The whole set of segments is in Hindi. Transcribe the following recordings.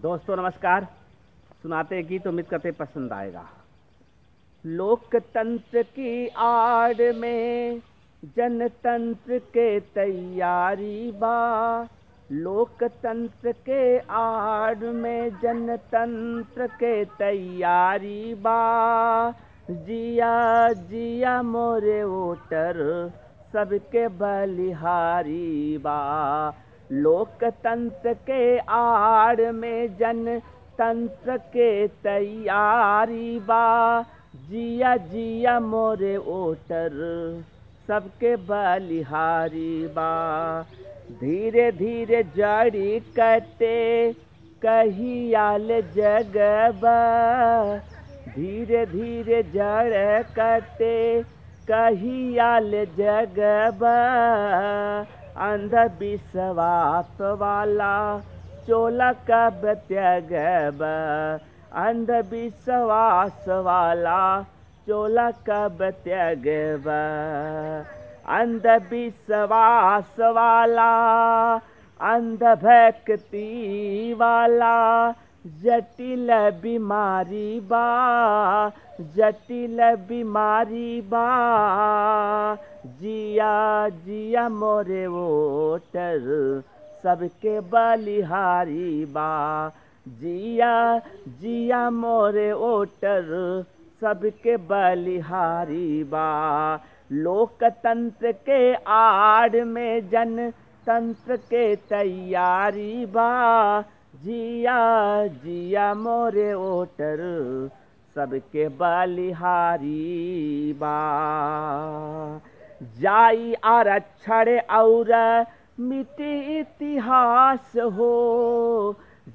दोस्तों नमस्कार सुनाते तो उम्मीद करते पसंद आएगा लोकतंत्र की आड़ में जनतंत्र के तैयारी बा लोकतंत्र के आड़ में जनतंत्र के तैयारी बा जिया जिया मोरे वोटर सबके बलिहारी बा लोकतंत्र के आड़ में जन तंत्र के तैयारी बा जिया जिया मोरे ओटर सबके बलिहारी बा धीरे धीरे जड़ी कटे कही आल जगबा धीरे धीरे जड़ कटे कही आल जगबा अंधविश्वास वाला चोला कब त्यागब अंधविश्वास वाला चोला कब त्यागब अंधविश्वास वाला अंध भक्ति वाला जटिल बीमारी बा जटिल बीमारी बा जिया जिया मोरे वोटर सबके बलिहारी बा जिया जिया मोरे वोटर सबके बलिहारी बा लोकतंत्र के आड़ में जनतंत्र के तैयारी बा जिया जिया मोरे ओटर सबके बलिहारी बा जाई आरक्षण और मिति इतिहास हो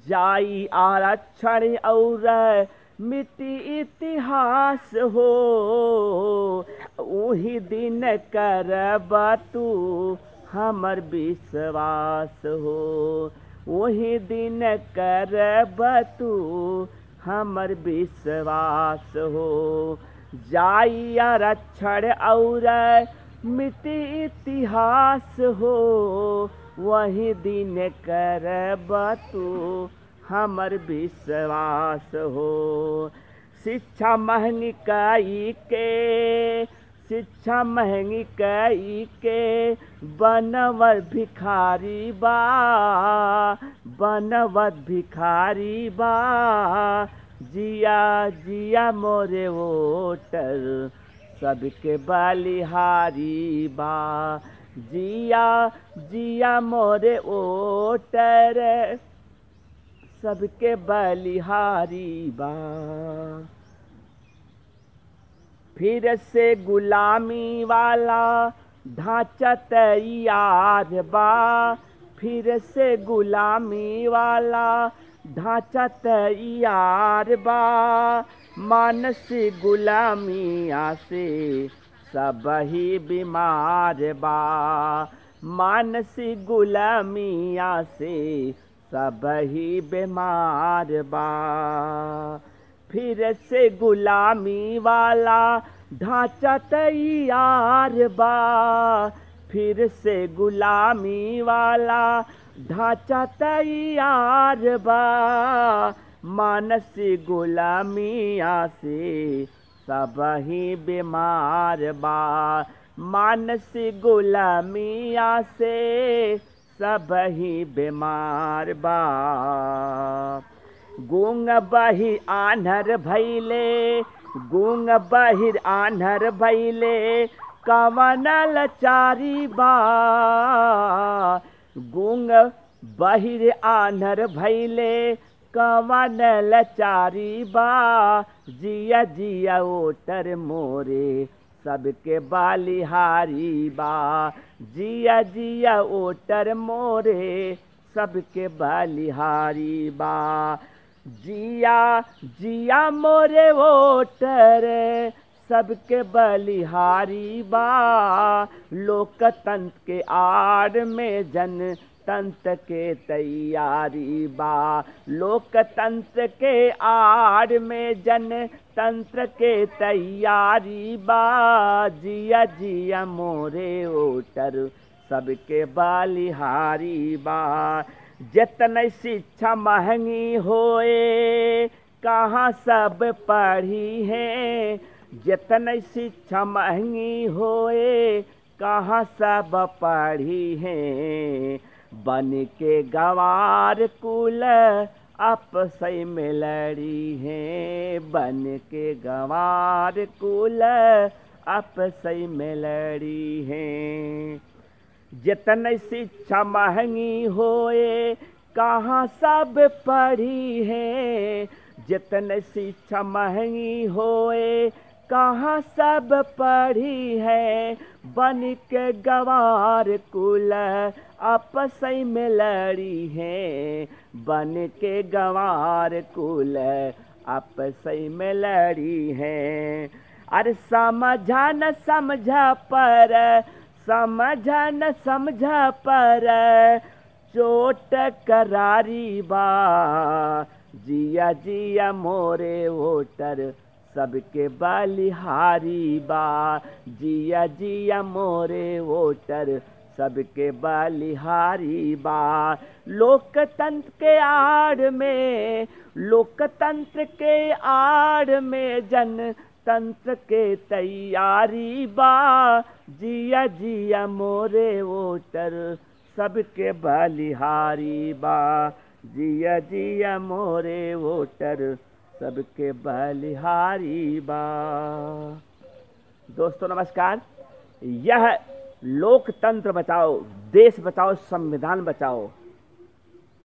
जाई आरक्षण और मिति इतिहास हो वही दिन करब तू हमर विश्वास हो वही दिन कर तू हमर विश्वास हो जाइया रक्षण और मिति इतिहास हो वही दिन करब तू हमर विश्वास हो शिक्षा महनिकाई के शिक्षा महंगी कई के बनवर भिखारी बा बनवर भिखारी बा जिया जिया मोरे वोटर सबके बलिहारी बा जिया जिया मोरे वोटर सबके बलिहारी बा फिर से गुलामी वाला ढांचा तैयार बा फिर से गुलामी वाला ढांचा तैयार बा मानस गुलामिया से सब ही बीमार बा मानस गुलामिया से सब ही बीमार बा फिर से गुलामी वाला ढांचा तैयार बा फिर से गुलामी वाला ढांचा तैयार बा मानस गुलामिया से सब ही बीमार बा मानस गुलामिया से सब ही बीमार बा गूंग बाहिर आन्हर भैले गूंग बाहिर आन्हर भैले कमनल चारी बा गूंग बाहिर आन्हर भैले कमनल चारी बा जिया जिया ओटर मोरे सबके बालिहारी बा जिया जिया ओटर मोरे सबके बालिहारी बा जिया जिया मोरे वोटर सबके बलिहारी बा लोकतंत्र के आड़ में जन तंत्र के तैयारी बा लोकतंत्र के आड़ में जन तंत्र के तैयारी बा जिया जिया मोरे वोटर सबके बलिहारी बा जितने शिक्षा महंगी होए कहाँ सब पढ़ी है जितने शिक्षा महंगी होए कहाँ सब पढ़ी है बन के गवार कुल अपसई में लड़ी है बन के गवार कुल अपसई में लड़ी है जतन शिक्षा महंगी होए कहाँ सब पढ़ी है जतन शिक्षा महंगी होए कहाँ सब पढ़ी है बन के गवार कुल आपस में लड़ी है बन के गवार कुल आपस में लड़ी है अरे समझा न समझा पर समझा न समझा पर चोट करारी बा जिया जिया मोरे वोटर सबके बलिहारी बा जिया जिया मोरे वोटर सबके बलिहारी बा लोकतंत्र के आड़ में लोकतंत्र के आड़ में जन तंत्र के तैयारी बा जिया जिया मोरे वोटर सबके बलिहारी बा जिया जिया मोरे वोटर सबके बलिहारी बा दोस्तों नमस्कार यह लोकतंत्र बचाओ देश बचाओ संविधान बचाओ